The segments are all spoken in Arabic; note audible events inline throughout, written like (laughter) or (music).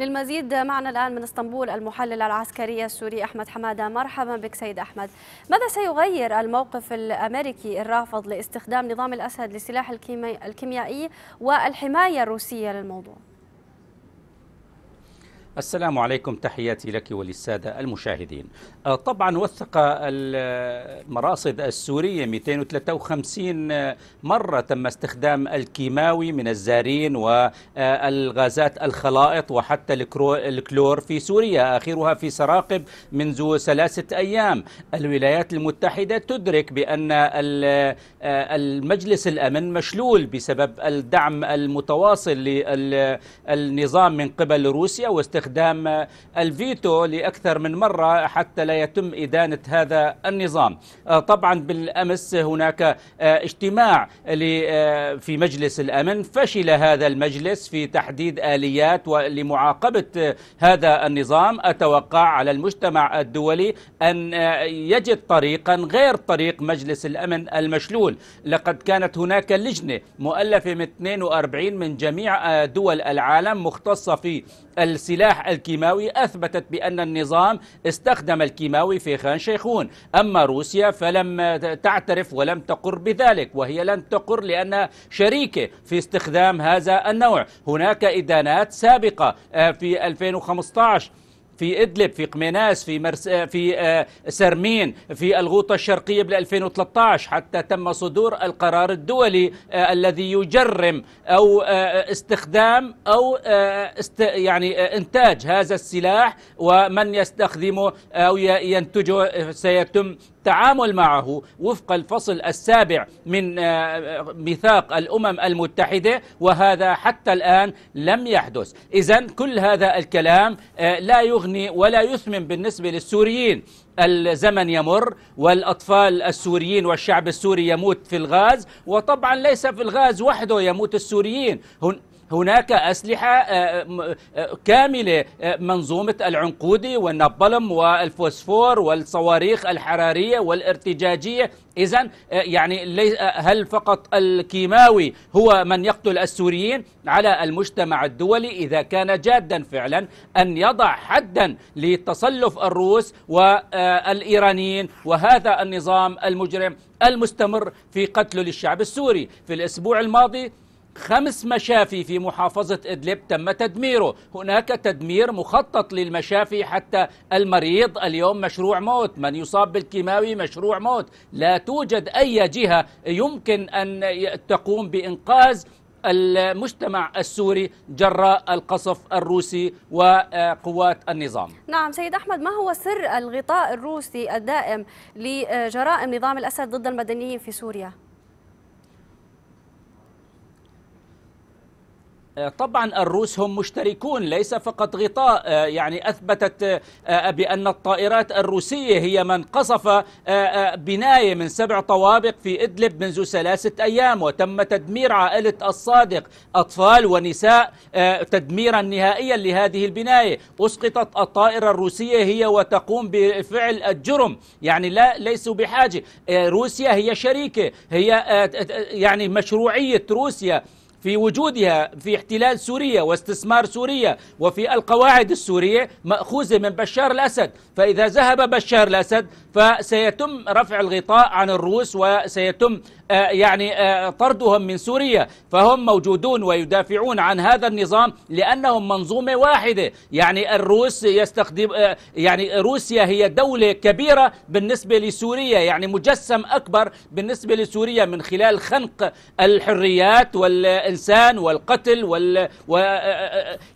للمزيد معنا الآن من اسطنبول المحلل العسكري السوري أحمد حمادة مرحبا بك سيد أحمد ماذا سيغير الموقف الأمريكي الرافض لاستخدام نظام الأسد للسلاح الكيميائي والحماية الروسية للموضوع؟ السلام عليكم تحياتي لك وللسادة المشاهدين آه، طبعا وثق المراصد السورية 253 آه، مرة تم استخدام الكيماوي من الزارين والغازات الخلائط وحتى الكلور في سوريا آخرها في سراقب منذ ثلاثة أيام الولايات المتحدة تدرك بأن آه، المجلس الأمن مشلول بسبب الدعم المتواصل للنظام من قبل روسيا واستخدام استخدام الفيتو لأكثر من مرة حتى لا يتم إدانة هذا النظام آه، طبعا بالأمس هناك آه، اجتماع آه، في مجلس الأمن فشل هذا المجلس في تحديد آليات لمعاقبة هذا النظام أتوقع على المجتمع الدولي أن يجد طريقا غير طريق مجلس الأمن المشلول لقد كانت هناك لجنة مؤلفة من 42 من جميع دول العالم مختصة في السلاح السلاح الكيماوي أثبتت بأن النظام استخدم الكيماوي في خان شيخون أما روسيا فلم تعترف ولم تقر بذلك وهي لن تقر لأنها شريكة في استخدام هذا النوع هناك إدانات سابقة آه، في 2015 في إدلب في قميناس في مرس آه، في آه، سرمين في الغوطة الشرقية بال 2013 حتى تم صدور القرار الدولي آه، الذي يجرم أو استخدام أو است يعني إنتاج هذا السلاح ومن يستخدمه أو ينتجه سيتم التعامل معه وفق الفصل السابع من آه، ميثاق الأمم المتحدة وهذا حتى الآن لم يحدث إذا كل هذا الكلام آه، لا يغني ولا يثمن بالنسبة للسوريين الزمن يمر والأطفال السوريين والشعب السوري يموت في الغاز وطبعا ليس في الغاز وحده يموت السوريين هناك أسلحة آه، آه، آه، كاملة منظومة العنقودي والنبلم والفوسفور والصواريخ الحرارية والارتجاجية إذا يعني هل فقط الكيماوي هو من يقتل السوريين على المجتمع الدولي إذا كان جادا فعلا أن يضع حدا لتصلف الروس والإيرانيين وهذا النظام المجرم المستمر في قتل للشعب السوري في الأسبوع الماضي خمس مشافي في محافظة إدلب تم تدميره هناك تدمير مخطط للمشافي حتى المريض اليوم مشروع موت من يصاب بالكيماوي مشروع موت لا توجد أي جهة يمكن أن تقوم بإنقاذ المجتمع السوري جراء القصف الروسي وقوات النظام نعم سيد أحمد ما هو سر الغطاء الروسي الدائم لجرائم نظام الأسد ضد المدنيين في سوريا؟ آه، طبعا الروس هم مشتركون ليس فقط غطاء آه، يعني أثبتت آه، بأن الطائرات الروسية هي من قصف بناية من سبع طوابق في إدلب منذ ثلاثة أيام وتم تدمير عائلة الصادق أطفال ونساء تدميرا نهائيا لهذه البناية أسقطت الطائرة الروسية هي وتقوم بفعل الجرم يعني لا ليسوا بحاجة روسيا هي شريكة هي يعني مشروعية روسيا في وجودها في احتلال سوريا واستثمار سوريا وفي القواعد السورية مأخوذة من بشار الأسد فإذا ذهب بشار الأسد فسيتم رفع الغطاء عن الروس وسيتم آه، يعني آه، طردهم من سوريا فهم موجودون ويدافعون عن هذا النظام لأنهم منظومة واحدة يعني الروس يستخدم آه، يعني روسيا هي دولة كبيرة بالنسبة لسوريا يعني مجسم أكبر بالنسبة لسوريا من خلال خنق الحريات والإنسان والقتل وال و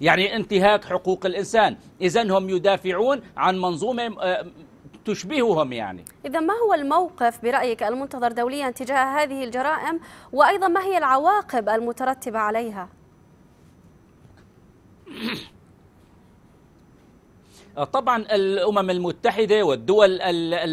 يعني انتهاك حقوق الإنسان إذا هم يدافعون عن منظومة تشبههم يعني إذا ما هو الموقف برأيك المنتظر دوليا تجاه هذه الجرائم وأيضا ما هي العواقب المترتبة عليها؟ (coughs) طبعا الأمم المتحدة والدول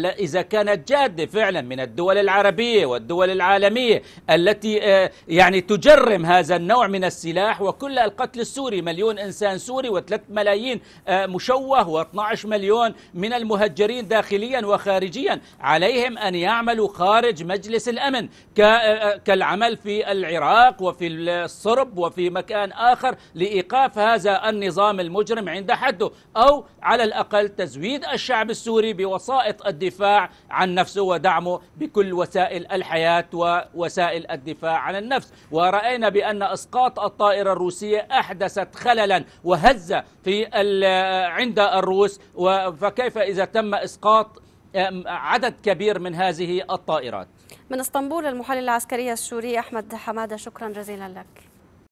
إذا كانت جادة فعلا من الدول العربية والدول العالمية التي آه، يعني تجرم هذا النوع من السلاح وكل القتل السوري مليون إنسان سوري و3 ملايين آه، مشوه و12 مليون من المهجرين داخليا وخارجيا عليهم أن يعملوا خارج مجلس الأمن آه، كالعمل في العراق وفي الصرب وفي مكان آخر لإيقاف هذا النظام المجرم عند حده أو على الأقل تزويد الشعب السوري بوسائط الدفاع عن نفسه ودعمه بكل وسائل الحياة ووسائل الدفاع عن النفس ورأينا بأن إسقاط الطائرة الروسية أحدثت خللا وهزة في عند الروس فكيف إذا تم إسقاط عدد كبير من هذه الطائرات من اسطنبول المحلل العسكري السوري أحمد حمادة شكرا جزيلا لك